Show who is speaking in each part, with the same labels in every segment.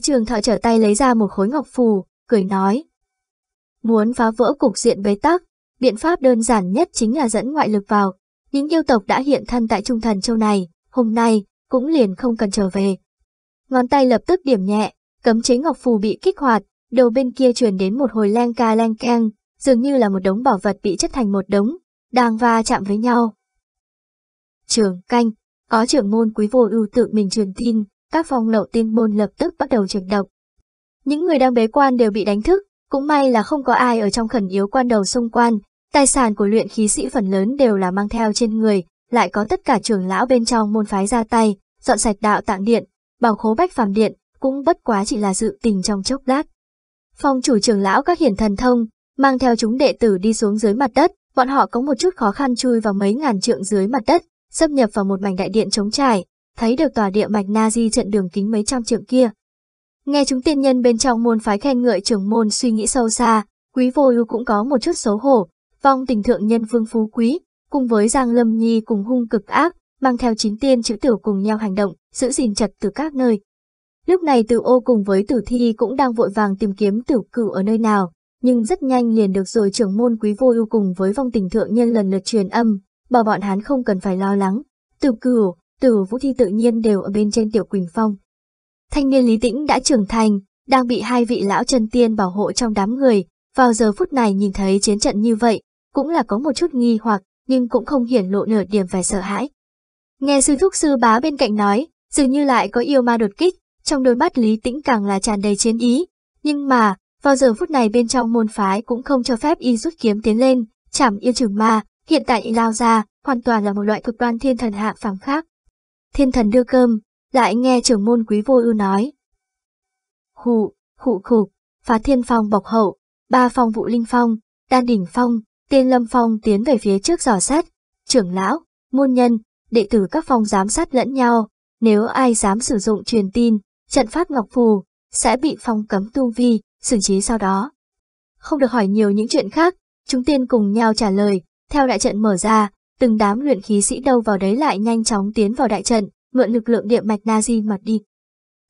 Speaker 1: Trường Thọ trở tay lấy ra một khối ngọc phù, cười nói. Muốn phá vỡ cục diện bế tắc, biện pháp đơn giản nhất chính là dẫn ngoại lực vào. Những yêu tộc đã hiện thân tại Trung Thần Châu này, hôm nay cũng liền không cần trở về. Ngón tay lập tức điểm nhẹ, cấm chế ngọc phù bị kích hoạt, đầu bên kia truyền đến một hồi leng ca leng keng, dường như là một đống bảo vật bị chất thành một đống, đang va chạm với nhau. Trường canh, có trưởng môn quý vô ưu tự mình truyền tin, các phòng lậu tin môn lập tức bắt đầu chuyển động. Những người đang bế quan đều bị đánh thức, cũng may là không có ai ở trong khẩn yếu quan đầu xung quan, tài sản của luyện khí sĩ phần lớn đều là mang theo trên người, lại có tất cả trưởng lão bên trong môn phái ra tay, dọn sạch đạo tạng điện, bảo khố bách phàm điện, cũng bất quá chỉ là dự tình trong chốc lát. Phong chủ trưởng lão các hiển thần thông, mang theo chúng đệ tử đi xuống dưới mặt đất, bọn họ có một chút khó khăn chui vào mấy ngàn trượng dưới mặt đất, xâm nhập vào một mảnh đại điện trống trải, thấy được tòa địa mạch na di trận đường kính mấy trăm trượng kia. Nghe chúng tiên nhân bên trong môn phái khen ngợi trưởng môn suy nghĩ sâu xa, quý vô ưu cũng có một chút xấu hổ, vong tình thượng nhân vương phú quý, cùng với Giang Lâm Nhi cùng hung cực ác, mang theo chín tiên chữ tử cùng nhau hành động, giữ gìn trật từ các nơi. Lúc này tử ô cùng với tử thi cũng đang vội vàng tìm kiếm tử cửu ở nơi nào, nhưng rất nhanh liền được rồi trưởng môn quý vô ưu cùng với vong tình thượng nhân lần lượt truyền âm, bảo bọn hắn không cần phải lo lắng. Tử cửu, từ Vũ Thi tự nhiên đều ở bên trên Tiểu Quỳnh Phong. Thanh niên Lý Tĩnh đã trưởng thành, đang bị hai vị lão chân tiên bảo hộ trong đám người, vào giờ phút này nhìn thấy chiến trận như vậy, cũng là có một chút nghi hoặc, nhưng cũng không hiển lộ nửa điểm vẻ sợ hãi. Nghe sư thúc sư bá bên cạnh nói, dường như lại có yêu ma đột kích, trong đôi mắt Lý Tĩnh càng là tràn đầy chiến ý. Nhưng mà, vào giờ phút này bên trong môn phái cũng không cho phép y rút kiếm tiến lên, chảm yêu trừ ma, hiện tại y lao ra, hoàn toàn là một loại cực đoan thiên thần hạ phẳng khác thiên thần đưa cơm, lại nghe trưởng môn quý vô ưu nói. Hụ, hụ khục, phá thiên phong bọc hậu, ba phong vụ linh phong, đan đỉnh phong, tiên lâm phong tiến về phía trước giò sát, trưởng lão, môn nhân, đệ tử các phong giám sát lẫn nhau, nếu ai dám sử dụng truyền tin, trận pháp ngọc phù, sẽ bị phong cấm tu vi, xử trí sau đó. Không được hỏi nhiều những chuyện khác, chúng tiên cùng nhau trả lời, theo đại trận mở ra, từng đám luyện khí sĩ đâu vào đấy lại nhanh chóng tiến vào đại trận, mượn lực lượng địa mạch Nazi mà đi.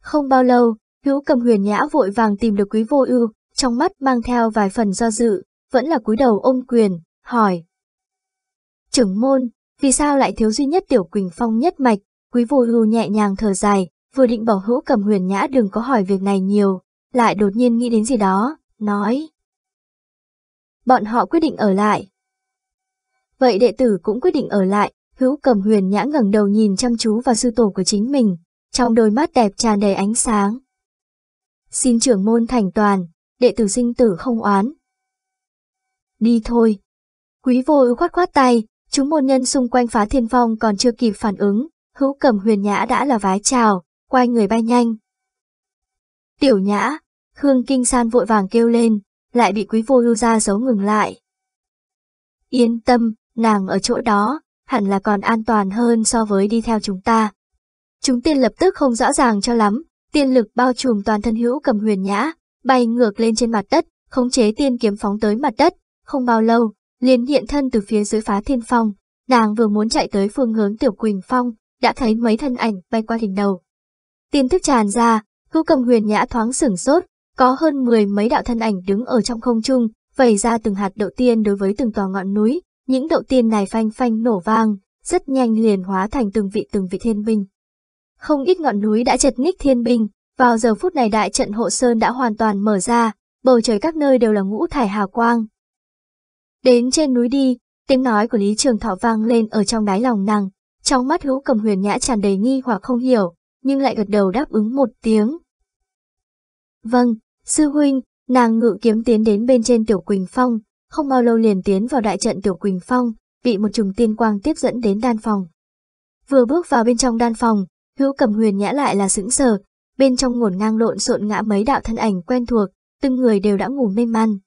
Speaker 1: Không bao lâu, hữu cầm huyền nhã vội vàng tìm được quý vô ưu, trong mắt mang theo vài phần do dự, vẫn là cúi đầu ôm quyền, hỏi. Trưởng môn, vì sao lại thiếu duy nhất tiểu quỳnh phong nhất mạch, quý vô ưu nhẹ nhàng thở dài, vừa định bảo hữu cầm huyền nhã đừng có hỏi việc này nhiều, lại đột nhiên nghĩ đến gì đó, nói. Bọn họ quyết định ở lại, vậy đệ tử cũng quyết định ở lại, hữu cầm huyền nhã ngẩng đầu nhìn chăm chú vào sư tổ của chính mình, trong đôi mắt đẹp tràn đầy ánh sáng. Xin trưởng môn thành toàn, đệ tử sinh tử không oán. Đi thôi. Quý vô ưu khoát khoát tay, chúng môn nhân xung quanh phá thiên phong còn chưa kịp phản ứng, hữu cầm huyền nhã đã là vái chào, quay người bay nhanh. Tiểu nhã, Khương Kinh San vội vàng kêu lên, lại bị quý vô ưu ra giấu ngừng lại. Yên tâm, nàng ở chỗ đó, hẳn là còn an toàn hơn so với đi theo chúng ta. Chúng tiên lập tức không rõ ràng cho lắm, tiên lực bao trùm toàn thân hữu cầm huyền nhã, bay ngược lên trên mặt đất, khống chế tiên kiếm phóng tới mặt đất, không bao lâu, liền hiện thân từ phía dưới phá thiên phong, nàng vừa muốn chạy tới phương hướng tiểu Quỳnh Phong, đã thấy mấy thân ảnh bay qua đỉnh đầu. Tiên thức tràn ra, hữu cầm huyền nhã thoáng sửng sốt, có hơn mười mấy đạo thân ảnh đứng ở trong không trung, vẩy ra từng hạt đậu tiên đối với từng tòa ngọn núi, những đậu tiên này phanh phanh nổ vang, rất nhanh liền hóa thành từng vị từng vị thiên binh. Không ít ngọn núi đã chật ních thiên binh, vào giờ phút này đại trận hộ sơn đã hoàn toàn mở ra, bầu trời các nơi đều là ngũ thải hào quang. Đến trên núi đi, tiếng nói của Lý Trường Thọ vang lên ở trong đáy lòng nàng, trong mắt hữu cầm huyền nhã tràn đầy nghi hoặc không hiểu, nhưng lại gật đầu đáp ứng một tiếng. Vâng, sư huynh, nàng ngự kiếm tiến đến bên trên tiểu Quỳnh Phong, không bao lâu liền tiến vào đại trận Tiểu Quỳnh Phong, bị một chùm tiên quang tiếp dẫn đến đan phòng. Vừa bước vào bên trong đan phòng, hữu cầm huyền nhã lại là sững sờ, bên trong ngổn ngang lộn xộn ngã mấy đạo thân ảnh quen thuộc, từng người đều đã ngủ mê man.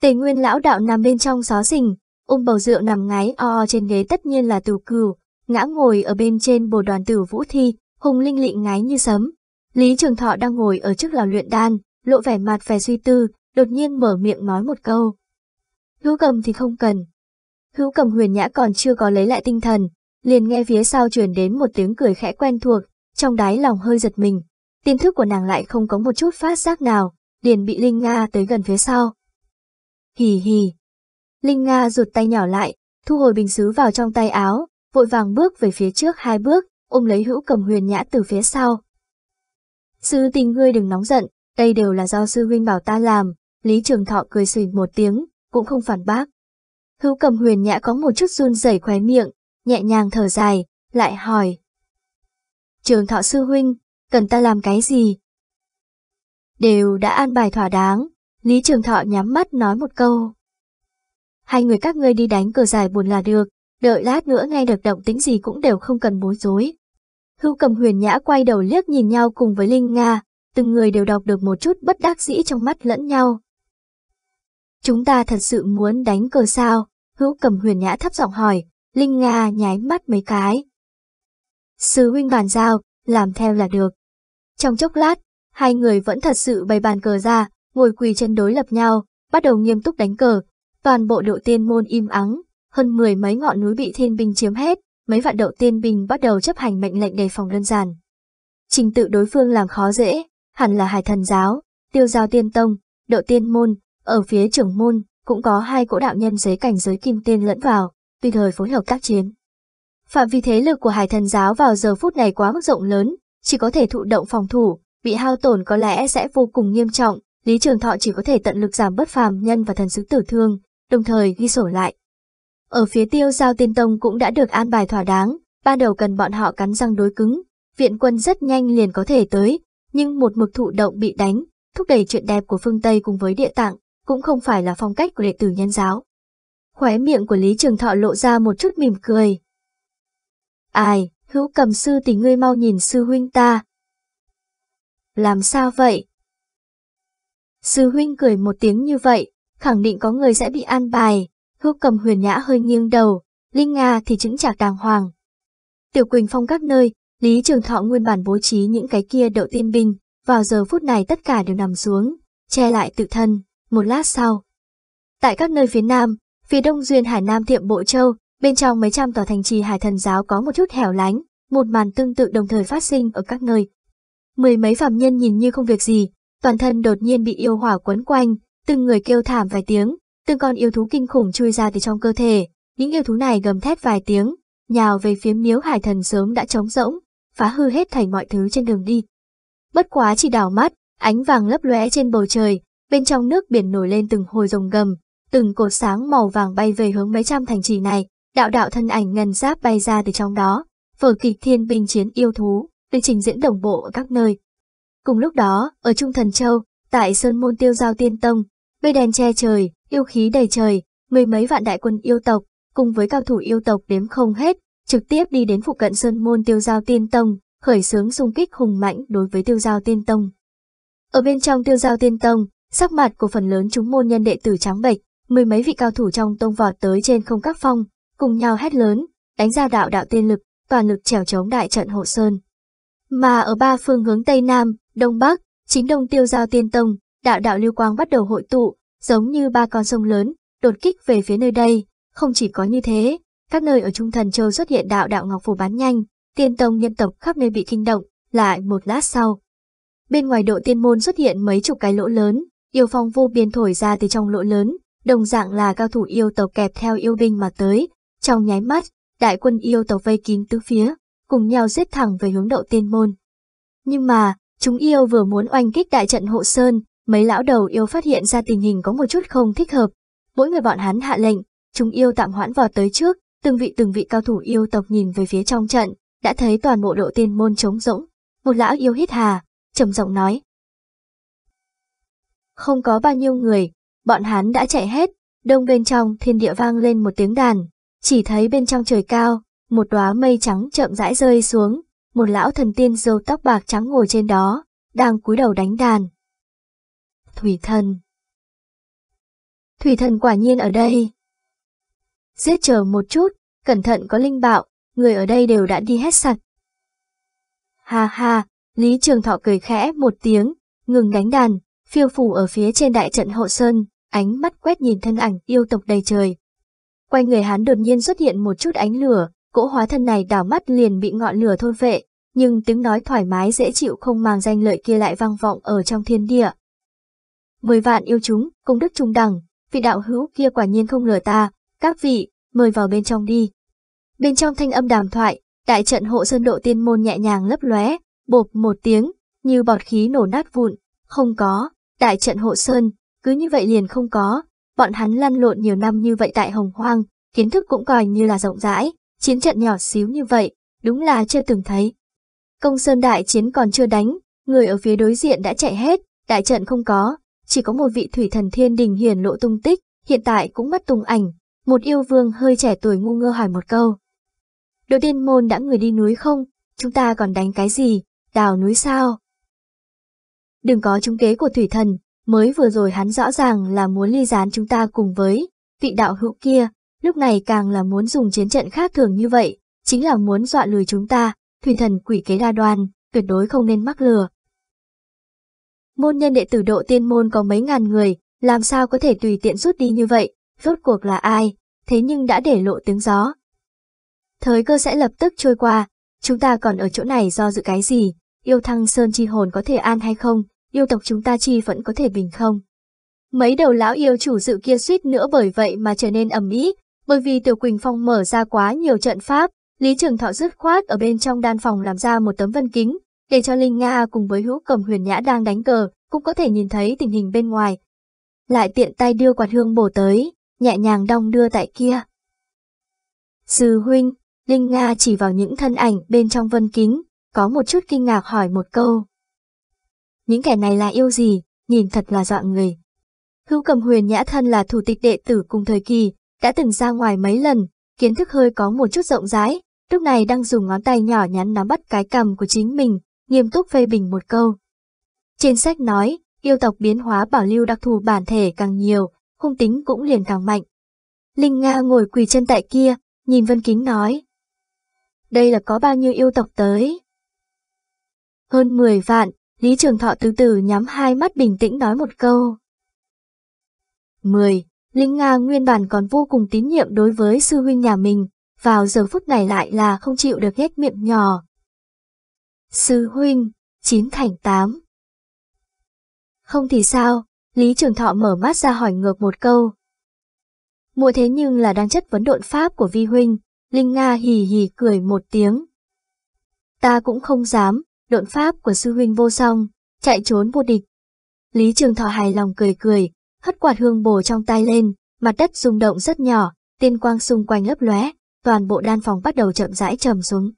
Speaker 1: Tề nguyên lão đạo nằm bên trong xó xình ôm bầu rượu nằm ngáy o o trên ghế tất nhiên là tù cừu, ngã ngồi ở bên trên bồ đoàn tử vũ thi, hùng linh lịnh ngáy như sấm. Lý Trường Thọ đang ngồi ở trước lò luyện đan, lộ vẻ mặt vẻ suy tư, đột nhiên mở miệng nói một câu hữu cầm thì không cần. Hữu cầm huyền nhã còn chưa có lấy lại tinh thần, liền nghe phía sau truyền đến một tiếng cười khẽ quen thuộc, trong đáy lòng hơi giật mình. Tiên thức của nàng lại không có một chút phát giác nào, liền bị Linh Nga tới gần phía sau. Hì hì. Linh Nga rụt tay nhỏ lại, thu hồi bình xứ vào trong tay áo, vội vàng bước về phía trước hai bước, ôm lấy hữu cầm huyền nhã từ phía sau. Sư tình ngươi đừng nóng giận, đây đều là do sư huynh bảo ta làm, Lý Trường Thọ cười xùy một tiếng, cũng không phản bác. Hữu cầm huyền nhã có một chút run rẩy khóe miệng, nhẹ nhàng thở dài, lại hỏi. Trường thọ sư huynh, cần ta làm cái gì? Đều đã an bài thỏa đáng, Lý Trường Thọ nhắm mắt nói một câu. Hai người các ngươi đi đánh cờ dài buồn là được, đợi lát nữa nghe được động tính gì cũng đều không cần bối rối. Hưu cầm huyền nhã quay đầu liếc nhìn nhau cùng với Linh Nga, từng người đều đọc được một chút bất đắc dĩ trong mắt lẫn nhau, Chúng ta thật sự muốn đánh cờ sao? Hữu cầm huyền nhã thấp giọng hỏi, Linh Nga nháy mắt mấy cái. sứ huynh bàn giao, làm theo là được. Trong chốc lát, hai người vẫn thật sự bày bàn cờ ra, ngồi quỳ chân đối lập nhau, bắt đầu nghiêm túc đánh cờ. Toàn bộ đội tiên môn im ắng, hơn mười mấy ngọn núi bị thiên binh chiếm hết, mấy vạn đậu tiên binh bắt đầu chấp hành mệnh lệnh đề phòng đơn giản. Trình tự đối phương làm khó dễ, hẳn là hải thần giáo, tiêu giao tiên tông, đậu tiên môn, ở phía trưởng môn, cũng có hai cỗ đạo nhân dưới cảnh giới kim tiên lẫn vào, tùy thời phối hợp tác chiến. Phạm vi thế lực của hải thần giáo vào giờ phút này quá mức rộng lớn, chỉ có thể thụ động phòng thủ, bị hao tổn có lẽ sẽ vô cùng nghiêm trọng, Lý Trường Thọ chỉ có thể tận lực giảm bất phàm nhân và thần sứ tử thương, đồng thời ghi sổ lại. Ở phía tiêu giao tiên tông cũng đã được an bài thỏa đáng, ban đầu cần bọn họ cắn răng đối cứng, viện quân rất nhanh liền có thể tới, nhưng một mực thụ động bị đánh, thúc đẩy chuyện đẹp của phương Tây cùng với địa tạng cũng không phải là phong cách của đệ tử nhân giáo. Khóe miệng của Lý Trường Thọ lộ ra một chút mỉm cười. Ai, hữu cầm sư tỷ ngươi mau nhìn sư huynh ta. Làm sao vậy? Sư huynh cười một tiếng như vậy, khẳng định có người sẽ bị an bài. Hữu cầm huyền nhã hơi nghiêng đầu, Linh Nga thì chứng chạc đàng hoàng. Tiểu Quỳnh Phong các nơi, Lý Trường Thọ nguyên bản bố trí những cái kia đậu tiên binh, vào giờ phút này tất cả đều nằm xuống, che lại tự thân một lát sau. Tại các nơi phía Nam, phía Đông Duyên Hải Nam Thiệm Bộ Châu, bên trong mấy trăm tòa thành trì Hải Thần Giáo có một chút hẻo lánh, một màn tương tự đồng thời phát sinh ở các nơi. Mười mấy phạm nhân nhìn như không việc gì, toàn thân đột nhiên bị yêu hỏa quấn quanh, từng người kêu thảm vài tiếng, từng con yêu thú kinh khủng chui ra từ trong cơ thể, những yêu thú này gầm thét vài tiếng, nhào về phía miếu hải thần sớm đã trống rỗng, phá hư hết thành mọi thứ trên đường đi. Bất quá chỉ đảo mắt, ánh vàng lấp lóe trên bầu trời, bên trong nước biển nổi lên từng hồi rồng gầm, từng cột sáng màu vàng bay về hướng mấy trăm thành trì này, đạo đạo thân ảnh ngân giáp bay ra từ trong đó, vở kịch thiên binh chiến yêu thú, được trình diễn đồng bộ ở các nơi. Cùng lúc đó, ở Trung Thần Châu, tại Sơn Môn Tiêu Giao Tiên Tông, mây đèn che trời, yêu khí đầy trời, mười mấy vạn đại quân yêu tộc, cùng với cao thủ yêu tộc đếm không hết, trực tiếp đi đến phụ cận Sơn Môn Tiêu Giao Tiên Tông, khởi xướng xung kích hùng mạnh đối với Tiêu Giao Tiên Tông. Ở bên trong Tiêu Giao Tiên Tông, Sắc mặt của phần lớn chúng môn nhân đệ tử trắng bệch, mười mấy vị cao thủ trong tông vọt tới trên không các phong, cùng nhau hét lớn, đánh ra đạo đạo tiên lực, toàn lực trèo chống đại trận hộ sơn. Mà ở ba phương hướng Tây Nam, Đông Bắc, chính Đông Tiêu Giao Tiên Tông, đạo đạo lưu quang bắt đầu hội tụ, giống như ba con sông lớn, đột kích về phía nơi đây. Không chỉ có như thế, các nơi ở Trung Thần Châu xuất hiện đạo đạo ngọc phủ bán nhanh, tiên tông nhân tộc khắp nơi bị kinh động, lại một lát sau. Bên ngoài độ tiên môn xuất hiện mấy chục cái lỗ lớn, Yêu phong vô biên thổi ra từ trong lỗ lớn, đồng dạng là cao thủ yêu tộc kẹp theo yêu binh mà tới. Trong nháy mắt, đại quân yêu tộc vây kín tứ phía, cùng nhau giết thẳng về hướng đậu tiên môn. Nhưng mà, chúng yêu vừa muốn oanh kích đại trận hộ sơn, mấy lão đầu yêu phát hiện ra tình hình có một chút không thích hợp. Mỗi người bọn hắn hạ lệnh, chúng yêu tạm hoãn vào tới trước, từng vị từng vị cao thủ yêu tộc nhìn về phía trong trận, đã thấy toàn bộ độ tiên môn trống rỗng. Một lão yêu hít hà, trầm giọng nói, không có bao nhiêu người, bọn hắn đã chạy hết, đông bên trong thiên địa vang lên một tiếng đàn, chỉ thấy bên trong trời cao, một đóa mây trắng chậm rãi rơi xuống, một lão thần tiên râu tóc bạc trắng ngồi trên đó, đang cúi đầu đánh đàn. Thủy thần Thủy thần quả nhiên ở đây. Giết chờ một chút, cẩn thận có linh bạo, người ở đây đều đã đi hết sạch. Ha ha, Lý Trường Thọ cười khẽ một tiếng, ngừng đánh đàn, phiêu phù ở phía trên đại trận hậu sơn, ánh mắt quét nhìn thân ảnh yêu tộc đầy trời. quay người hắn đột nhiên xuất hiện một chút ánh lửa, cỗ hóa thân này đảo mắt liền bị ngọn lửa thôn vệ, nhưng tiếng nói thoải mái dễ chịu không mang danh lợi kia lại vang vọng ở trong thiên địa. Mười vạn yêu chúng, công đức trung đẳng, vị đạo hữu kia quả nhiên không lừa ta, các vị, mời vào bên trong đi. Bên trong thanh âm đàm thoại, đại trận hộ sơn độ tiên môn nhẹ nhàng lấp lóe, bộp một tiếng, như bọt khí nổ nát vụn, không có, đại trận hộ sơn, cứ như vậy liền không có, bọn hắn lăn lộn nhiều năm như vậy tại hồng hoang, kiến thức cũng coi như là rộng rãi, chiến trận nhỏ xíu như vậy, đúng là chưa từng thấy. Công sơn đại chiến còn chưa đánh, người ở phía đối diện đã chạy hết, đại trận không có, chỉ có một vị thủy thần thiên đình hiển lộ tung tích, hiện tại cũng mất tung ảnh, một yêu vương hơi trẻ tuổi ngu ngơ hỏi một câu. đội tiên môn đã người đi núi không? Chúng ta còn đánh cái gì? Đào núi sao? đừng có chúng kế của thủy thần, mới vừa rồi hắn rõ ràng là muốn ly gián chúng ta cùng với vị đạo hữu kia, lúc này càng là muốn dùng chiến trận khác thường như vậy, chính là muốn dọa lùi chúng ta, thủy thần quỷ kế đa đoan, tuyệt đối không nên mắc lừa. Môn nhân đệ tử độ tiên môn có mấy ngàn người, làm sao có thể tùy tiện rút đi như vậy, rốt cuộc là ai, thế nhưng đã để lộ tiếng gió. Thời cơ sẽ lập tức trôi qua, chúng ta còn ở chỗ này do dự cái gì, yêu thăng sơn chi hồn có thể an hay không, yêu tộc chúng ta chi vẫn có thể bình không. Mấy đầu lão yêu chủ dự kia suýt nữa bởi vậy mà trở nên ẩm ĩ, bởi vì Tiểu Quỳnh Phong mở ra quá nhiều trận pháp, Lý Trường Thọ dứt khoát ở bên trong đan phòng làm ra một tấm vân kính, để cho Linh Nga cùng với hữu cầm huyền nhã đang đánh cờ, cũng có thể nhìn thấy tình hình bên ngoài. Lại tiện tay đưa quạt hương bổ tới, nhẹ nhàng đong đưa tại kia. Sư huynh, Linh Nga chỉ vào những thân ảnh bên trong vân kính, có một chút kinh ngạc hỏi một câu những kẻ này là yêu gì, nhìn thật là dọa người. Hưu cầm huyền nhã thân là thủ tịch đệ tử cùng thời kỳ, đã từng ra ngoài mấy lần, kiến thức hơi có một chút rộng rãi, lúc này đang dùng ngón tay nhỏ nhắn nắm bắt cái cầm của chính mình, nghiêm túc phê bình một câu. Trên sách nói, yêu tộc biến hóa bảo lưu đặc thù bản thể càng nhiều, hung tính cũng liền càng mạnh. Linh Nga ngồi quỳ chân tại kia, nhìn Vân Kính nói. Đây là có bao nhiêu yêu tộc tới? Hơn 10 vạn, Lý Trường Thọ từ từ nhắm hai mắt bình tĩnh nói một câu. 10. Linh Nga nguyên bản còn vô cùng tín nhiệm đối với sư huynh nhà mình, vào giờ phút này lại là không chịu được hết miệng nhỏ. Sư huynh, 9 thành 8. Không thì sao, Lý Trường Thọ mở mắt ra hỏi ngược một câu. Mùa thế nhưng là đang chất vấn độn pháp của vi huynh, Linh Nga hì hì cười một tiếng. Ta cũng không dám, độn pháp của sư huynh vô song, chạy trốn vô địch. Lý Trường Thọ hài lòng cười cười, hất quạt hương bổ trong tay lên, mặt đất rung động rất nhỏ, tiên quang xung quanh lấp lóe, toàn bộ đan phòng bắt đầu chậm rãi trầm xuống.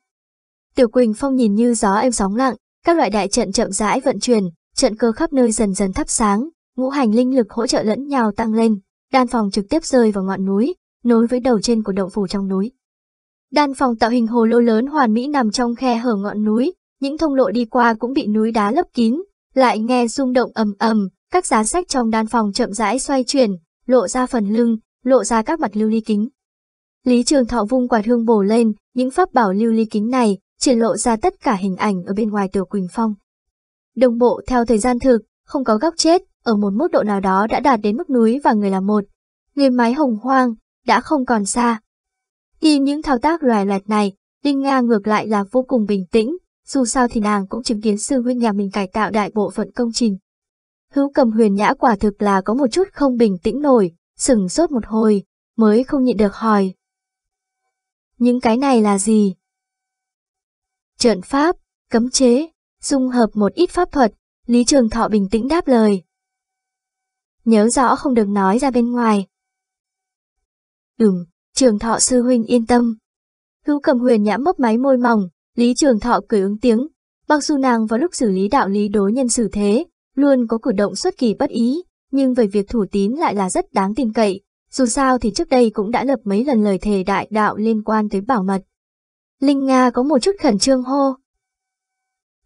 Speaker 1: Tiểu Quỳnh Phong nhìn như gió êm sóng lặng, các loại đại trận chậm rãi vận chuyển, trận cơ khắp nơi dần dần thắp sáng, ngũ hành linh lực hỗ trợ lẫn nhau tăng lên, đan phòng trực tiếp rơi vào ngọn núi, nối với đầu trên của động phủ trong núi. Đan phòng tạo hình hồ lô lớn hoàn mỹ nằm trong khe hở ngọn núi, những thông lộ đi qua cũng bị núi đá lấp kín, lại nghe rung động ầm ầm, các giá sách trong đan phòng chậm rãi xoay chuyển, lộ ra phần lưng, lộ ra các mặt lưu ly kính. Lý Trường Thọ vung quạt hương bổ lên, những pháp bảo lưu ly kính này triển lộ ra tất cả hình ảnh ở bên ngoài tiểu Quỳnh Phong. Đồng bộ theo thời gian thực, không có góc chết, ở một mức độ nào đó đã đạt đến mức núi và người là một. Người mái hồng hoang, đã không còn xa. Khi những thao tác loài loạt này, Linh Nga ngược lại là vô cùng bình tĩnh, dù sao thì nàng cũng chứng kiến sư huynh nhà mình cải tạo đại bộ phận công trình. Hữu cầm huyền nhã quả thực là có một chút không bình tĩnh nổi, sừng sốt một hồi, mới không nhịn được hỏi. Những cái này là gì? Trận pháp, cấm chế, dung hợp một ít pháp thuật, Lý Trường Thọ bình tĩnh đáp lời. Nhớ rõ không được nói ra bên ngoài. Ừm, Trường Thọ sư huynh yên tâm. Hữu cầm huyền nhã mấp máy môi mỏng, Lý Trường Thọ cười ứng tiếng, mặc su nàng vào lúc xử lý đạo lý đối nhân xử thế, luôn có cử động xuất kỳ bất ý, nhưng về việc thủ tín lại là rất đáng tin cậy, dù sao thì trước đây cũng đã lập mấy lần lời thề đại đạo liên quan tới bảo mật. Linh Nga có một chút khẩn trương hô.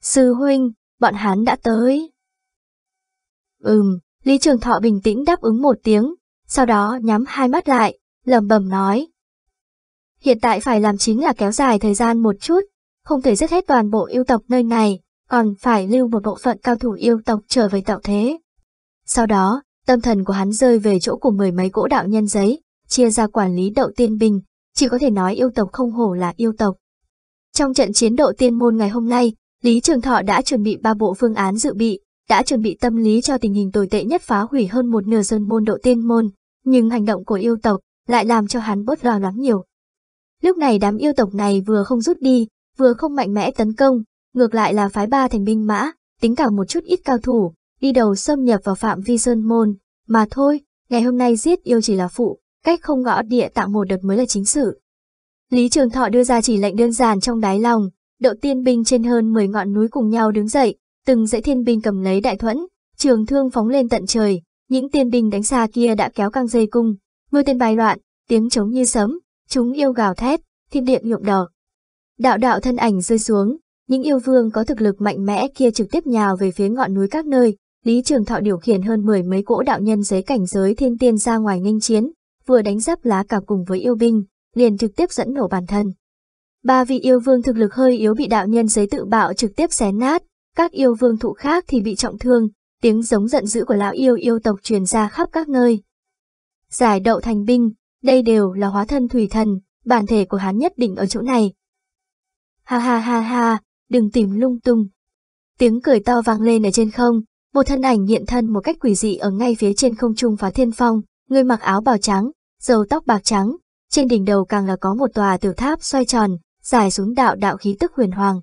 Speaker 1: Sư huynh, bọn hắn đã tới. Ừm, Lý Trường Thọ bình tĩnh đáp ứng một tiếng, sau đó nhắm hai mắt lại, lầm bầm nói. Hiện tại phải làm chính là kéo dài thời gian một chút, không thể giết hết toàn bộ yêu tộc nơi này, còn phải lưu một bộ phận cao thủ yêu tộc trở về tạo thế. Sau đó, tâm thần của hắn rơi về chỗ của mười mấy cỗ đạo nhân giấy, chia ra quản lý đậu tiên binh, chỉ có thể nói yêu tộc không hổ là yêu tộc. Trong trận chiến độ tiên môn ngày hôm nay, Lý Trường Thọ đã chuẩn bị ba bộ phương án dự bị, đã chuẩn bị tâm lý cho tình hình tồi tệ nhất phá hủy hơn một nửa sơn môn độ tiên môn, nhưng hành động của yêu tộc lại làm cho hắn bớt lo lắng nhiều. Lúc này đám yêu tộc này vừa không rút đi, vừa không mạnh mẽ tấn công, ngược lại là phái ba thành binh mã, tính cả một chút ít cao thủ, đi đầu xâm nhập vào phạm vi sơn môn, mà thôi, ngày hôm nay giết yêu chỉ là phụ, cách không ngõ địa tạng một đợt mới là chính sự. Lý Trường Thọ đưa ra chỉ lệnh đơn giản trong đáy lòng, đậu tiên binh trên hơn 10 ngọn núi cùng nhau đứng dậy, từng dãy thiên binh cầm lấy đại thuẫn, trường thương phóng lên tận trời, những tiên binh đánh xa kia đã kéo căng dây cung, mưa tên bài loạn, tiếng trống như sấm, chúng yêu gào thét, thiên địa nhuộm đỏ, Đạo đạo thân ảnh rơi xuống, những yêu vương có thực lực mạnh mẽ kia trực tiếp nhào về phía ngọn núi các nơi, Lý Trường Thọ điều khiển hơn mười mấy cỗ đạo nhân dưới cảnh giới thiên tiên ra ngoài nghênh chiến, vừa đánh giáp lá cả cùng với yêu binh, liền trực tiếp dẫn nổ bản thân. Ba vị yêu vương thực lực hơi yếu bị đạo nhân giấy tự bạo trực tiếp xé nát, các yêu vương thụ khác thì bị trọng thương, tiếng giống giận dữ của lão yêu yêu tộc truyền ra khắp các nơi. Giải đậu thành binh, đây đều là hóa thân thủy thần, bản thể của hắn nhất định ở chỗ này, Ha ha ha ha, đừng tìm lung tung. Tiếng cười to vang lên ở trên không, một thân ảnh hiện thân một cách quỷ dị ở ngay phía trên không trung phá thiên phong, người mặc áo bào trắng, dầu tóc bạc trắng, trên đỉnh đầu càng là có một tòa tiểu tháp xoay tròn, dài xuống đạo đạo khí tức huyền hoàng.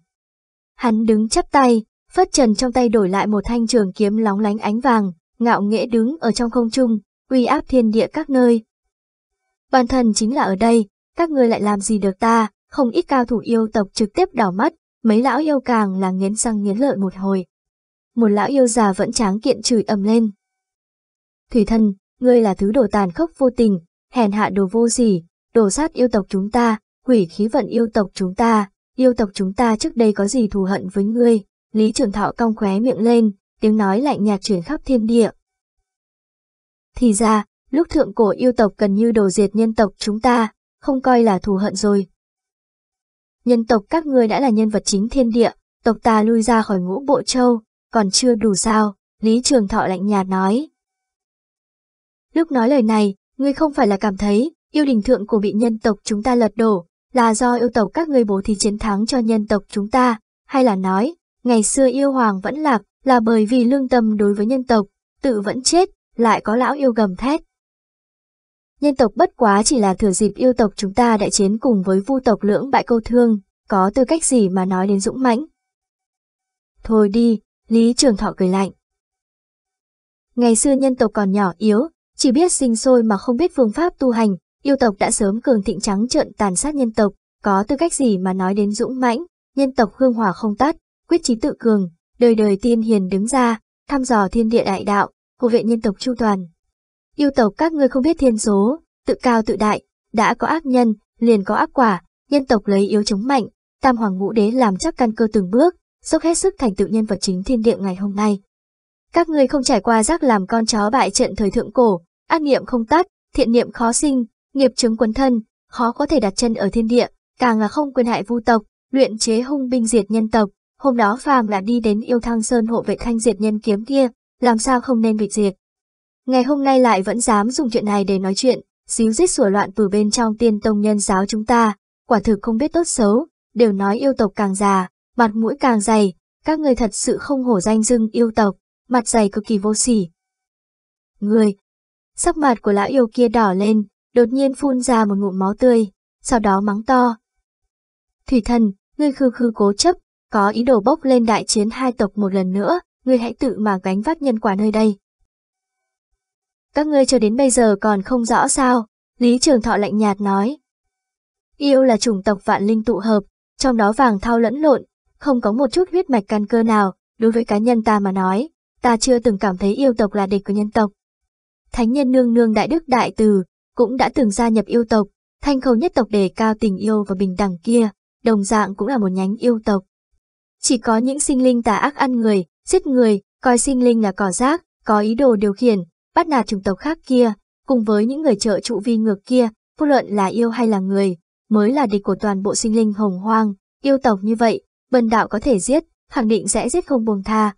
Speaker 1: Hắn đứng chắp tay, phất trần trong tay đổi lại một thanh trường kiếm lóng lánh ánh vàng, ngạo nghễ đứng ở trong không trung, uy áp thiên địa các nơi. Bản thân chính là ở đây, các người lại làm gì được ta, không ít cao thủ yêu tộc trực tiếp đảo mắt, mấy lão yêu càng là nghiến răng nghiến lợi một hồi. Một lão yêu già vẫn tráng kiện chửi ầm lên. Thủy thân, ngươi là thứ đồ tàn khốc vô tình, hèn hạ đồ vô gì đồ sát yêu tộc chúng ta, hủy khí vận yêu tộc chúng ta, yêu tộc chúng ta trước đây có gì thù hận với ngươi, Lý Trường Thọ cong khóe miệng lên, tiếng nói lạnh nhạt chuyển khắp thiên địa. Thì ra, lúc thượng cổ yêu tộc gần như đồ diệt nhân tộc chúng ta, không coi là thù hận rồi, nhân tộc các ngươi đã là nhân vật chính thiên địa, tộc ta lui ra khỏi ngũ bộ châu, còn chưa đủ sao, Lý Trường Thọ lạnh nhạt nói. Lúc nói lời này, ngươi không phải là cảm thấy, yêu đình thượng của bị nhân tộc chúng ta lật đổ, là do yêu tộc các ngươi bố thí chiến thắng cho nhân tộc chúng ta, hay là nói, ngày xưa yêu hoàng vẫn lạc, là bởi vì lương tâm đối với nhân tộc, tự vẫn chết, lại có lão yêu gầm thét, Nhân tộc bất quá chỉ là thừa dịp yêu tộc chúng ta đại chiến cùng với vu tộc lưỡng bại câu thương, có tư cách gì mà nói đến dũng mãnh. Thôi đi, Lý Trường Thọ cười lạnh. Ngày xưa nhân tộc còn nhỏ yếu, chỉ biết sinh sôi mà không biết phương pháp tu hành, yêu tộc đã sớm cường thịnh trắng trợn tàn sát nhân tộc, có tư cách gì mà nói đến dũng mãnh, nhân tộc hương hỏa không tắt, quyết chí tự cường, đời đời tiên hiền đứng ra, thăm dò thiên địa đại đạo, hộ vệ nhân tộc chu toàn yêu tộc các ngươi không biết thiên số, tự cao tự đại, đã có ác nhân, liền có ác quả, nhân tộc lấy yếu chống mạnh, tam hoàng ngũ đế làm chắc căn cơ từng bước, dốc hết sức thành tựu nhân vật chính thiên địa ngày hôm nay. Các ngươi không trải qua rác làm con chó bại trận thời thượng cổ, ác niệm không tắt, thiện niệm khó sinh, nghiệp chứng quấn thân, khó có thể đặt chân ở thiên địa, càng là không quyền hại vu tộc, luyện chế hung binh diệt nhân tộc. Hôm đó phàm là đi đến yêu thăng sơn hộ vệ thanh diệt nhân kiếm kia, làm sao không nên bị diệt. Ngày hôm nay lại vẫn dám dùng chuyện này để nói chuyện, xíu rít sủa loạn từ bên trong tiên tông nhân giáo chúng ta, quả thực không biết tốt xấu, đều nói yêu tộc càng già, mặt mũi càng dày, các người thật sự không hổ danh dưng yêu tộc, mặt dày cực kỳ vô sỉ. Người, sắc mặt của lão yêu kia đỏ lên, đột nhiên phun ra một ngụm máu tươi, sau đó mắng to. Thủy thần, ngươi khư khư cố chấp, có ý đồ bốc lên đại chiến hai tộc một lần nữa, ngươi hãy tự mà gánh vác nhân quả nơi đây. Các ngươi cho đến bây giờ còn không rõ sao, Lý Trường Thọ lạnh nhạt nói. Yêu là chủng tộc vạn linh tụ hợp, trong đó vàng thao lẫn lộn, không có một chút huyết mạch căn cơ nào, đối với cá nhân ta mà nói, ta chưa từng cảm thấy yêu tộc là địch của nhân tộc. Thánh nhân nương nương đại đức đại từ, cũng đã từng gia nhập yêu tộc, thanh khâu nhất tộc đề cao tình yêu và bình đẳng kia, đồng dạng cũng là một nhánh yêu tộc. Chỉ có những sinh linh tà ác ăn người, giết người, coi sinh linh là cỏ rác, có ý đồ điều khiển, bắt nạt chủng tộc khác kia, cùng với những người trợ trụ vi ngược kia, vô luận là yêu hay là người, mới là địch của toàn bộ sinh linh hồng hoang, yêu tộc như vậy, bần đạo có thể giết, khẳng định sẽ giết không buông tha.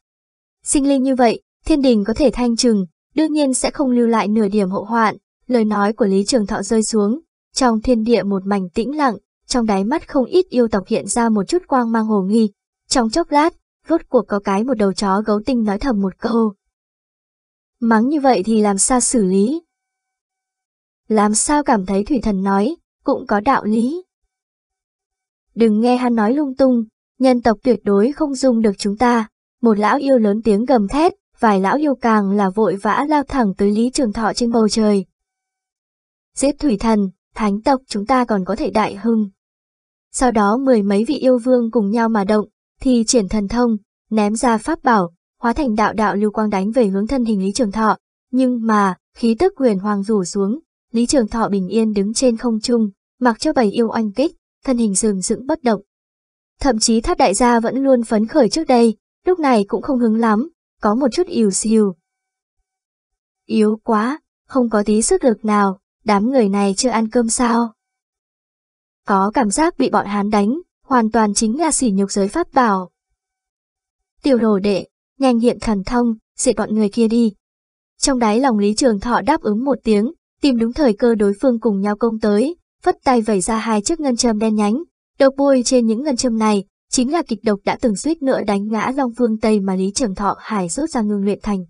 Speaker 1: Sinh linh như vậy, thiên đình có thể thanh trừng, đương nhiên sẽ không lưu lại nửa điểm hậu hoạn, lời nói của Lý Trường Thọ rơi xuống, trong thiên địa một mảnh tĩnh lặng, trong đáy mắt không ít yêu tộc hiện ra một chút quang mang hồ nghi. Trong chốc lát, rốt cuộc có cái một đầu chó gấu tinh nói thầm một câu, Mắng như vậy thì làm sao xử lý? Làm sao cảm thấy thủy thần nói, cũng có đạo lý. Đừng nghe hắn nói lung tung, nhân tộc tuyệt đối không dung được chúng ta. Một lão yêu lớn tiếng gầm thét, vài lão yêu càng là vội vã lao thẳng tới Lý Trường Thọ trên bầu trời. Giết thủy thần, thánh tộc chúng ta còn có thể đại hưng. Sau đó mười mấy vị yêu vương cùng nhau mà động, thì triển thần thông, ném ra pháp bảo, hóa thành đạo đạo lưu quang đánh về hướng thân hình Lý Trường Thọ, nhưng mà, khí tức huyền hoàng rủ xuống, Lý Trường Thọ bình yên đứng trên không trung, mặc cho bầy yêu anh kích, thân hình sừng sững bất động. Thậm chí tháp đại gia vẫn luôn phấn khởi trước đây, lúc này cũng không hứng lắm, có một chút yếu xìu. Yếu quá, không có tí sức lực nào, đám người này chưa ăn cơm sao? Có cảm giác bị bọn hán đánh, hoàn toàn chính là sỉ nhục giới pháp bảo. Tiểu đồ đệ, nhanh hiện thần thông, diệt bọn người kia đi. Trong đáy lòng Lý Trường Thọ đáp ứng một tiếng, tìm đúng thời cơ đối phương cùng nhau công tới, phất tay vẩy ra hai chiếc ngân châm đen nhánh, độc bôi trên những ngân châm này, chính là kịch độc đã từng suýt nữa đánh ngã Long Phương Tây mà Lý Trường Thọ hải rút ra ngưng luyện thành.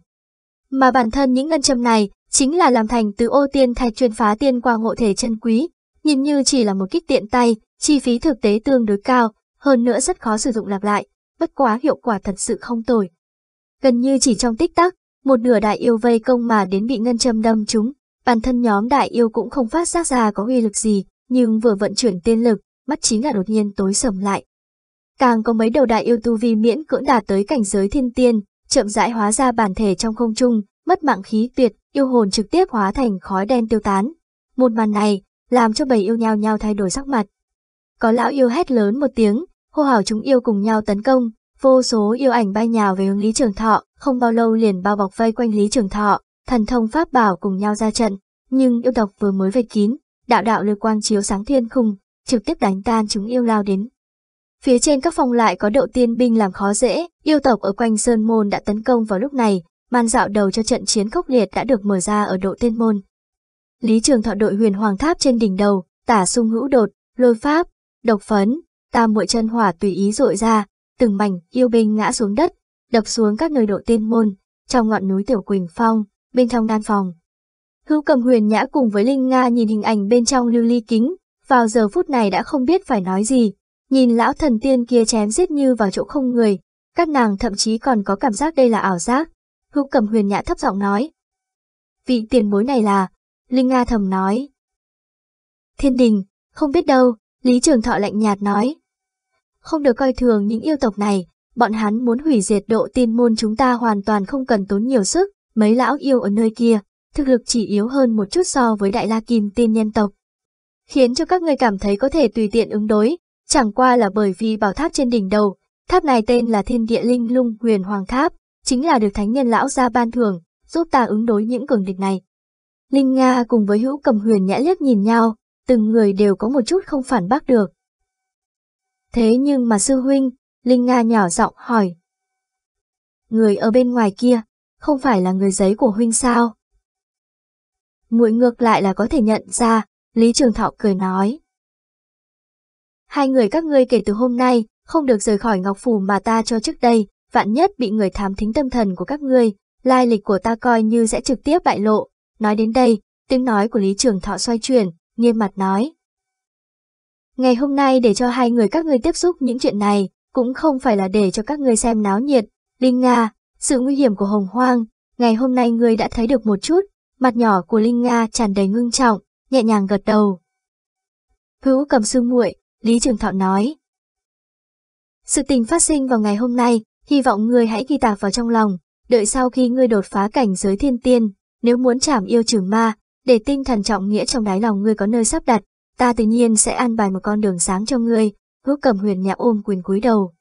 Speaker 1: Mà bản thân những ngân châm này, chính là làm thành từ ô tiên thạch chuyên phá tiên qua ngộ thể chân quý, nhìn như chỉ là một kích tiện tay, chi phí thực tế tương đối cao, hơn nữa rất khó sử dụng lặp lại, bất quá hiệu quả thật sự không tồi. Gần như chỉ trong tích tắc, một nửa đại yêu vây công mà đến bị ngân châm đâm chúng. Bản thân nhóm đại yêu cũng không phát giác ra có uy lực gì, nhưng vừa vận chuyển tiên lực, mắt chính là đột nhiên tối sầm lại. Càng có mấy đầu đại yêu tu vi miễn cưỡng đạt tới cảnh giới thiên tiên, chậm rãi hóa ra bản thể trong không trung, mất mạng khí tuyệt, yêu hồn trực tiếp hóa thành khói đen tiêu tán. Một màn này, làm cho bầy yêu nhao nhao thay đổi sắc mặt. Có lão yêu hét lớn một tiếng, hô hào chúng yêu cùng nhau tấn công, Vô số yêu ảnh bay nhào về hướng Lý Trường Thọ, không bao lâu liền bao bọc vây quanh Lý Trường Thọ, thần thông pháp bảo cùng nhau ra trận, nhưng yêu tộc vừa mới vây kín, đạo đạo lưu quang chiếu sáng thiên khung, trực tiếp đánh tan chúng yêu lao đến. Phía trên các phòng lại có độ tiên binh làm khó dễ, yêu tộc ở quanh Sơn Môn đã tấn công vào lúc này, màn dạo đầu cho trận chiến khốc liệt đã được mở ra ở độ tiên môn. Lý Trường Thọ đội huyền hoàng tháp trên đỉnh đầu, tả sung hữu đột, lôi pháp, độc phấn, tam muội chân hỏa tùy ý dội ra, từng mảnh yêu binh ngã xuống đất, đập xuống các nơi độ tiên môn, trong ngọn núi Tiểu Quỳnh Phong, bên trong đan phòng. hưu cầm huyền nhã cùng với Linh Nga nhìn hình ảnh bên trong lưu ly kính, vào giờ phút này đã không biết phải nói gì, nhìn lão thần tiên kia chém giết như vào chỗ không người, các nàng thậm chí còn có cảm giác đây là ảo giác. hưu cầm huyền nhã thấp giọng nói. Vị tiền bối này là, Linh Nga thầm nói. Thiên đình, không biết đâu, Lý Trường Thọ lạnh nhạt nói, không được coi thường những yêu tộc này, bọn hắn muốn hủy diệt độ tiên môn chúng ta hoàn toàn không cần tốn nhiều sức, mấy lão yêu ở nơi kia, thực lực chỉ yếu hơn một chút so với đại la kim tiên nhân tộc. Khiến cho các ngươi cảm thấy có thể tùy tiện ứng đối, chẳng qua là bởi vì bảo tháp trên đỉnh đầu, tháp này tên là thiên địa linh lung huyền hoàng tháp, chính là được thánh nhân lão ra ban thưởng, giúp ta ứng đối những cường địch này. Linh Nga cùng với hữu cầm huyền nhã liếc nhìn nhau, từng người đều có một chút không phản bác được, Thế nhưng mà sư huynh, Linh Nga nhỏ giọng hỏi. Người ở bên ngoài kia, không phải là người giấy của huynh sao? Mũi ngược lại là có thể nhận ra, Lý Trường Thọ cười nói. Hai người các ngươi kể từ hôm nay, không được rời khỏi Ngọc Phủ mà ta cho trước đây, vạn nhất bị người thám thính tâm thần của các ngươi, lai lịch của ta coi như sẽ trực tiếp bại lộ. Nói đến đây, tiếng nói của Lý Trường Thọ xoay chuyển, nghiêm mặt nói. Ngày hôm nay để cho hai người các ngươi tiếp xúc những chuyện này, cũng không phải là để cho các ngươi xem náo nhiệt. Linh Nga, sự nguy hiểm của Hồng Hoang, ngày hôm nay người đã thấy được một chút, mặt nhỏ của Linh Nga tràn đầy ngưng trọng, nhẹ nhàng gật đầu. Hữu cầm sư muội, Lý Trường Thọ nói. Sự tình phát sinh vào ngày hôm nay, hy vọng người hãy ghi tạc vào trong lòng, đợi sau khi người đột phá cảnh giới thiên tiên, nếu muốn chảm yêu trừ ma, để tinh thần trọng nghĩa trong đáy lòng người có nơi sắp đặt, ta tự nhiên sẽ an bài một con đường sáng cho ngươi, hứa cầm huyền nhã ôm quyền cúi đầu.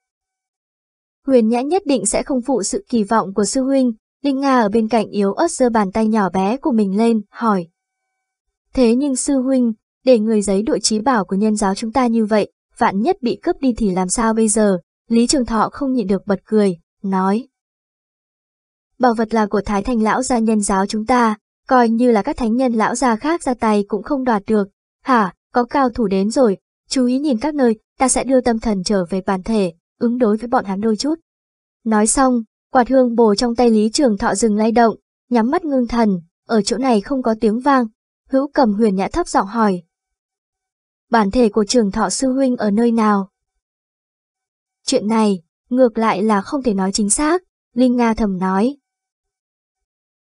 Speaker 1: Huyền nhã nhất định sẽ không phụ sự kỳ vọng của sư huynh, Linh Nga ở bên cạnh yếu ớt giơ bàn tay nhỏ bé của mình lên, hỏi. Thế nhưng sư huynh, để người giấy đội trí bảo của nhân giáo chúng ta như vậy, vạn nhất bị cướp đi thì làm sao bây giờ, Lý Trường Thọ không nhịn được bật cười, nói. Bảo vật là của Thái Thành lão gia nhân giáo chúng ta, coi như là các thánh nhân lão gia khác ra tay cũng không đoạt được, hả, có cao thủ đến rồi, chú ý nhìn các nơi, ta sẽ đưa tâm thần trở về bản thể, ứng đối với bọn hắn đôi chút. Nói xong, quạt hương bồ trong tay Lý Trường Thọ dừng lay động, nhắm mắt ngưng thần, ở chỗ này không có tiếng vang, hữu cầm huyền nhã thấp giọng hỏi. Bản thể của Trường Thọ Sư Huynh ở nơi nào? Chuyện này, ngược lại là không thể nói chính xác, Linh Nga thầm nói.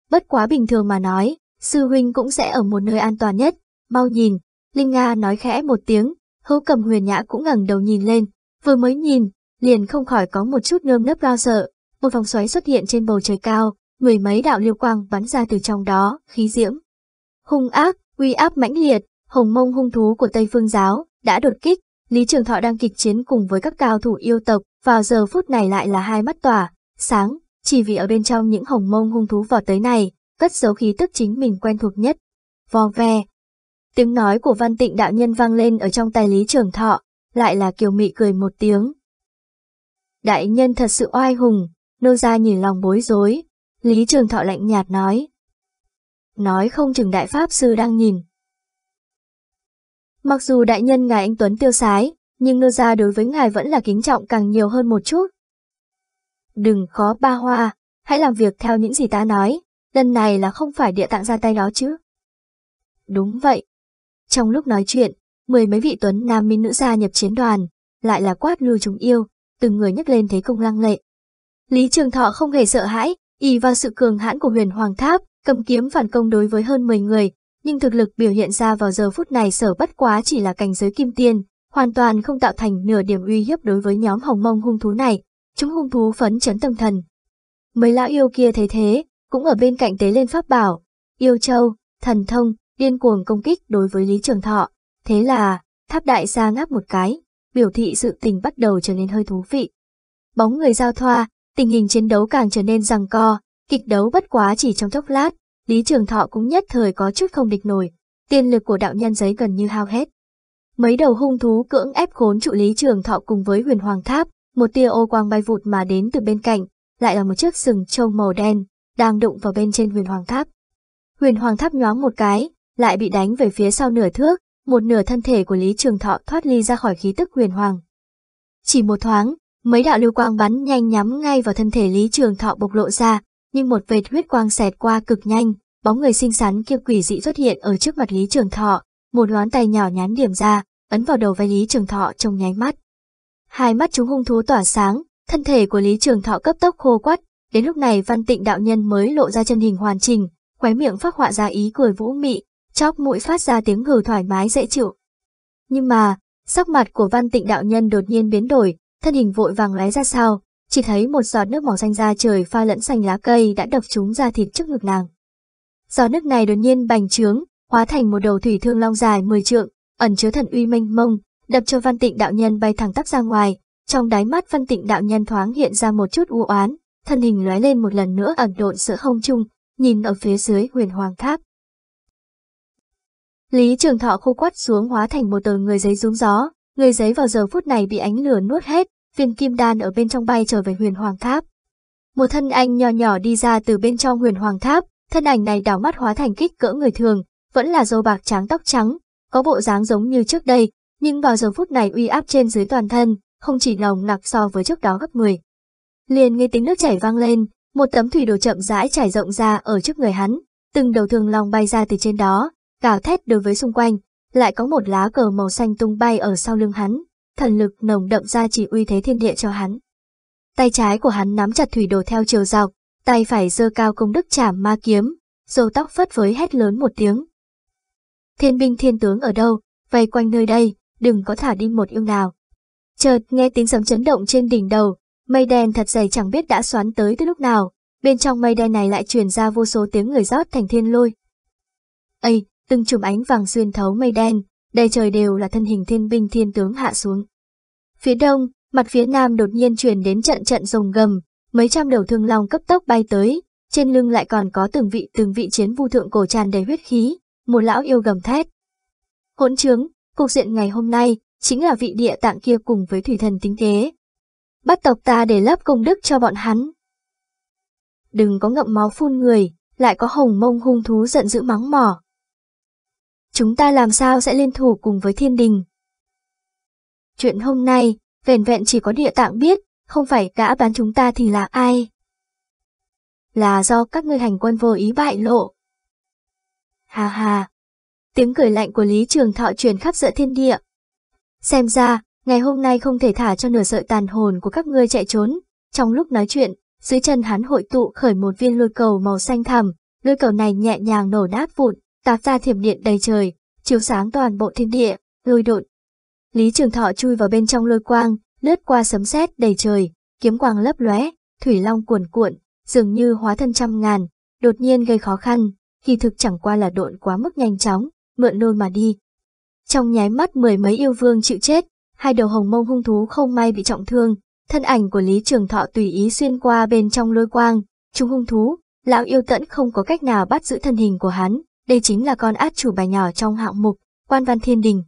Speaker 1: Bất quá bình thường mà nói, Sư Huynh cũng sẽ ở một nơi an toàn nhất, mau nhìn, Linh Nga nói khẽ một tiếng, hữu cầm huyền nhã cũng ngẩng đầu nhìn lên, vừa mới nhìn, liền không khỏi có một chút nơm nớp lo sợ. Một vòng xoáy xuất hiện trên bầu trời cao, mười mấy đạo liêu quang bắn ra từ trong đó, khí diễm. Hung ác, uy áp mãnh liệt, hồng mông hung thú của Tây Phương Giáo, đã đột kích, Lý Trường Thọ đang kịch chiến cùng với các cao thủ yêu tộc, vào giờ phút này lại là hai mắt tỏa, sáng, chỉ vì ở bên trong những hồng mông hung thú vọt tới này, cất dấu khí tức chính mình quen thuộc nhất. Vò ve, Tiếng nói của văn tịnh đạo nhân vang lên ở trong tay Lý Trường Thọ, lại là kiều mị cười một tiếng. Đại nhân thật sự oai hùng, nô gia nhìn lòng bối rối, Lý Trường Thọ lạnh nhạt nói. Nói không chừng đại pháp sư đang nhìn. Mặc dù đại nhân ngài anh Tuấn tiêu sái, nhưng nô gia đối với ngài vẫn là kính trọng càng nhiều hơn một chút. Đừng khó ba hoa, hãy làm việc theo những gì ta nói, lần này là không phải địa tạng ra tay đó chứ. Đúng vậy, trong lúc nói chuyện, mười mấy vị tuấn nam minh nữ gia nhập chiến đoàn, lại là quát lưu chúng yêu, từng người nhấc lên thế công lăng lệ. Lý Trường Thọ không hề sợ hãi, y vào sự cường hãn của huyền hoàng tháp, cầm kiếm phản công đối với hơn 10 người, nhưng thực lực biểu hiện ra vào giờ phút này sở bất quá chỉ là cảnh giới kim tiên, hoàn toàn không tạo thành nửa điểm uy hiếp đối với nhóm hồng mông hung thú này, chúng hung thú phấn chấn tâm thần. Mấy lão yêu kia thấy thế, cũng ở bên cạnh tế lên pháp bảo, yêu châu, thần thông, điên cuồng công kích đối với Lý Trường Thọ. Thế là, tháp đại gia ngáp một cái, biểu thị sự tình bắt đầu trở nên hơi thú vị. Bóng người giao thoa, tình hình chiến đấu càng trở nên răng co, kịch đấu bất quá chỉ trong chốc lát, Lý Trường Thọ cũng nhất thời có chút không địch nổi, tiên lực của đạo nhân giấy gần như hao hết. Mấy đầu hung thú cưỡng ép khốn trụ Lý Trường Thọ cùng với huyền hoàng tháp, một tia ô quang bay vụt mà đến từ bên cạnh, lại là một chiếc sừng trâu màu đen, đang đụng vào bên trên huyền hoàng tháp. Huyền hoàng tháp nhoáng một cái, lại bị đánh về phía sau nửa thước, một nửa thân thể của Lý Trường Thọ thoát ly ra khỏi khí tức huyền hoàng. Chỉ một thoáng, mấy đạo lưu quang bắn nhanh nhắm ngay vào thân thể Lý Trường Thọ bộc lộ ra, nhưng một vệt huyết quang xẹt qua cực nhanh, bóng người xinh xắn kia quỷ dị xuất hiện ở trước mặt Lý Trường Thọ, một ngón tay nhỏ nhắn điểm ra, ấn vào đầu vai Lý Trường Thọ trong nháy mắt. Hai mắt chúng hung thú tỏa sáng, thân thể của Lý Trường Thọ cấp tốc khô quắt, đến lúc này Văn Tịnh đạo nhân mới lộ ra chân hình hoàn chỉnh, khóe miệng phát họa ra ý cười vũ mị, chóp mũi phát ra tiếng hừ thoải mái dễ chịu. Nhưng mà, sắc mặt của văn tịnh đạo nhân đột nhiên biến đổi, thân hình vội vàng lóe ra sao, chỉ thấy một giọt nước màu xanh da trời pha lẫn xanh lá cây đã đập trúng ra thịt trước ngực nàng. Giọt nước này đột nhiên bành trướng, hóa thành một đầu thủy thương long dài 10 trượng, ẩn chứa thần uy mênh mông, đập cho văn tịnh đạo nhân bay thẳng tắp ra ngoài, trong đáy mắt văn tịnh đạo nhân thoáng hiện ra một chút u oán, thân hình lóe lên một lần nữa ẩn độn giữa không trung, nhìn ở phía dưới huyền hoàng tháp. Lý Trường Thọ khô quắt xuống hóa thành một tờ người giấy rúng gió, người giấy vào giờ phút này bị ánh lửa nuốt hết, viên kim đan ở bên trong bay trở về huyền hoàng tháp. Một thân anh nhỏ nhỏ đi ra từ bên trong huyền hoàng tháp, thân ảnh này đảo mắt hóa thành kích cỡ người thường, vẫn là dâu bạc trắng tóc trắng, có bộ dáng giống như trước đây, nhưng vào giờ phút này uy áp trên dưới toàn thân, không chỉ nồng nặc so với trước đó gấp 10. Liền nghe tiếng nước chảy vang lên, một tấm thủy đồ chậm rãi trải rộng ra ở trước người hắn, từng đầu thường lòng bay ra từ trên đó, gào thét đối với xung quanh, lại có một lá cờ màu xanh tung bay ở sau lưng hắn, thần lực nồng đậm ra chỉ uy thế thiên địa cho hắn. Tay trái của hắn nắm chặt thủy đồ theo chiều dọc, tay phải giơ cao công đức chảm ma kiếm, râu tóc phất với hét lớn một tiếng. Thiên binh thiên tướng ở đâu, vây quanh nơi đây, đừng có thả đi một yêu nào. Chợt nghe tiếng sấm chấn động trên đỉnh đầu, mây đen thật dày chẳng biết đã xoắn tới từ lúc nào, bên trong mây đen này lại truyền ra vô số tiếng người rót thành thiên lôi. Ây, từng chùm ánh vàng xuyên thấu mây đen, đầy trời đều là thân hình thiên binh thiên tướng hạ xuống. Phía đông, mặt phía nam đột nhiên truyền đến trận trận rồng gầm, mấy trăm đầu thương long cấp tốc bay tới, trên lưng lại còn có từng vị từng vị chiến vu thượng cổ tràn đầy huyết khí, một lão yêu gầm thét. Hỗn trướng, cục diện ngày hôm nay chính là vị địa tạng kia cùng với thủy thần tính kế. Bắt tộc ta để lấp công đức cho bọn hắn. Đừng có ngậm máu phun người, lại có hồng mông hung thú giận dữ mắng mỏ, chúng ta làm sao sẽ liên thủ cùng với thiên đình. Chuyện hôm nay, vẻn vẹn chỉ có địa tạng biết, không phải gã bán chúng ta thì là ai. Là do các ngươi hành quân vô ý bại lộ. Hà hà, tiếng cười lạnh của Lý Trường Thọ truyền khắp giữa thiên địa. Xem ra, ngày hôm nay không thể thả cho nửa sợi tàn hồn của các ngươi chạy trốn. Trong lúc nói chuyện, dưới chân hắn hội tụ khởi một viên lôi cầu màu xanh thầm lôi cầu này nhẹ nhàng nổ nát vụn, Tạp ra thiểm điện đầy trời, chiếu sáng toàn bộ thiên địa, lôi độn. Lý Trường Thọ chui vào bên trong lôi quang, lướt qua sấm sét đầy trời, kiếm quang lấp lóe, thủy long cuồn cuộn, dường như hóa thân trăm ngàn, đột nhiên gây khó khăn, kỳ thực chẳng qua là độn quá mức nhanh chóng, mượn lôi mà đi. Trong nháy mắt mười mấy yêu vương chịu chết, hai đầu hồng mông hung thú không may bị trọng thương, thân ảnh của Lý Trường Thọ tùy ý xuyên qua bên trong lôi quang, chúng hung thú, lão yêu tẫn không có cách nào bắt giữ thân hình của hắn, đây chính là con át chủ bài nhỏ trong hạng mục, quan văn thiên đình.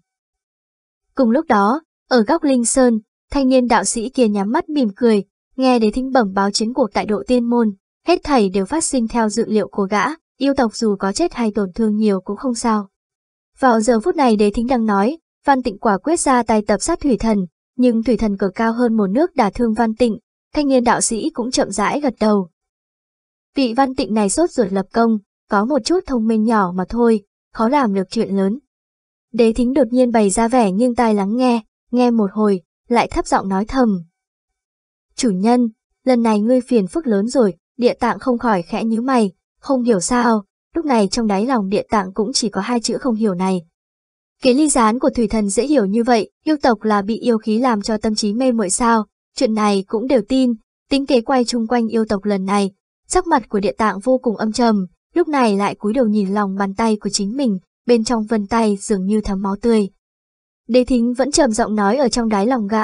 Speaker 1: Cùng lúc đó, ở góc Linh Sơn, thanh niên đạo sĩ kia nhắm mắt mỉm cười, nghe đế thính bẩm báo chiến cuộc tại độ tiên môn, hết thảy đều phát sinh theo dự liệu của gã, yêu tộc dù có chết hay tổn thương nhiều cũng không sao. Vào giờ phút này đế thính đang nói, Văn Tịnh quả quyết ra tay tập sát thủy thần, nhưng thủy thần cờ cao hơn một nước đả thương Văn Tịnh, thanh niên đạo sĩ cũng chậm rãi gật đầu. Vị Văn Tịnh này sốt ruột lập công, có một chút thông minh nhỏ mà thôi, khó làm được chuyện lớn. Đế thính đột nhiên bày ra vẻ nghiêng tai lắng nghe, nghe một hồi, lại thấp giọng nói thầm. Chủ nhân, lần này ngươi phiền phức lớn rồi, địa tạng không khỏi khẽ nhíu mày, không hiểu sao, lúc này trong đáy lòng địa tạng cũng chỉ có hai chữ không hiểu này. Kế ly gián của thủy thần dễ hiểu như vậy, yêu tộc là bị yêu khí làm cho tâm trí mê muội sao, chuyện này cũng đều tin, tính kế quay chung quanh yêu tộc lần này, sắc mặt của địa tạng vô cùng âm trầm, lúc này lại cúi đầu nhìn lòng bàn tay của chính mình, bên trong vân tay dường như thấm máu tươi. Đế thính vẫn trầm giọng nói ở trong đáy lòng gã.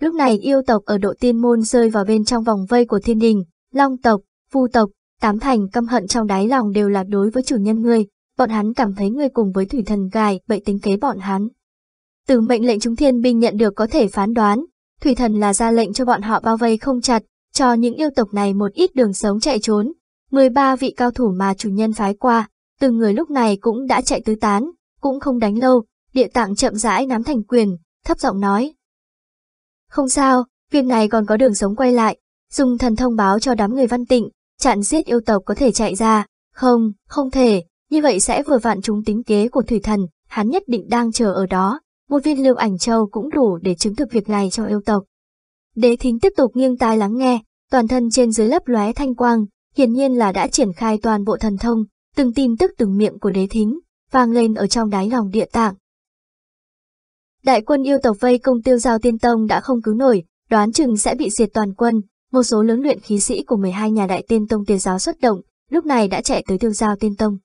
Speaker 1: Lúc này yêu tộc ở độ tiên môn rơi vào bên trong vòng vây của thiên đình, long tộc, phu tộc, tám thành căm hận trong đáy lòng đều là đối với chủ nhân ngươi, bọn hắn cảm thấy ngươi cùng với thủy thần gài bậy tính kế bọn hắn. Từ mệnh lệnh chúng thiên binh nhận được có thể phán đoán, thủy thần là ra lệnh cho bọn họ bao vây không chặt, cho những yêu tộc này một ít đường sống chạy trốn, 13 vị cao thủ mà chủ nhân phái qua, từng người lúc này cũng đã chạy tứ tán, cũng không đánh lâu, địa tạng chậm rãi nắm thành quyền, thấp giọng nói. Không sao, việc này còn có đường sống quay lại, dùng thần thông báo cho đám người văn tịnh, chặn giết yêu tộc có thể chạy ra, không, không thể, như vậy sẽ vừa vặn chúng tính kế của thủy thần, hắn nhất định đang chờ ở đó, một viên lưu ảnh châu cũng đủ để chứng thực việc này cho yêu tộc. Đế thính tiếp tục nghiêng tai lắng nghe, toàn thân trên dưới lấp lóe thanh quang, hiển nhiên là đã triển khai toàn bộ thần thông, từng tin tức từng miệng của đế thính, vang lên ở trong đáy lòng địa tạng. Đại quân yêu tộc vây công tiêu giao tiên tông đã không cứu nổi, đoán chừng sẽ bị diệt toàn quân, một số lớn luyện khí sĩ của 12 nhà đại tiên tông tiền giáo xuất động, lúc này đã chạy tới tiêu giao tiên tông.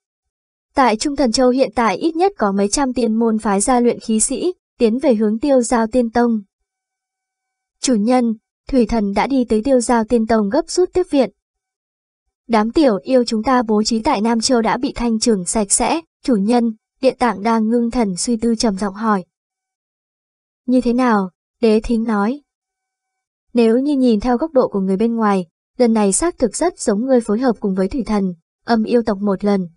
Speaker 1: Tại Trung Thần Châu hiện tại ít nhất có mấy trăm tiên môn phái gia luyện khí sĩ, tiến về hướng tiêu giao tiên tông. Chủ nhân, Thủy Thần đã đi tới tiêu giao tiên tông gấp rút tiếp viện, Đám tiểu yêu chúng ta bố trí tại Nam Châu đã bị thanh trừng sạch sẽ, chủ nhân, địa tạng đang ngưng thần suy tư trầm giọng hỏi. Như thế nào? Đế thính nói. Nếu như nhìn theo góc độ của người bên ngoài, lần này xác thực rất giống người phối hợp cùng với thủy thần, âm yêu tộc một lần,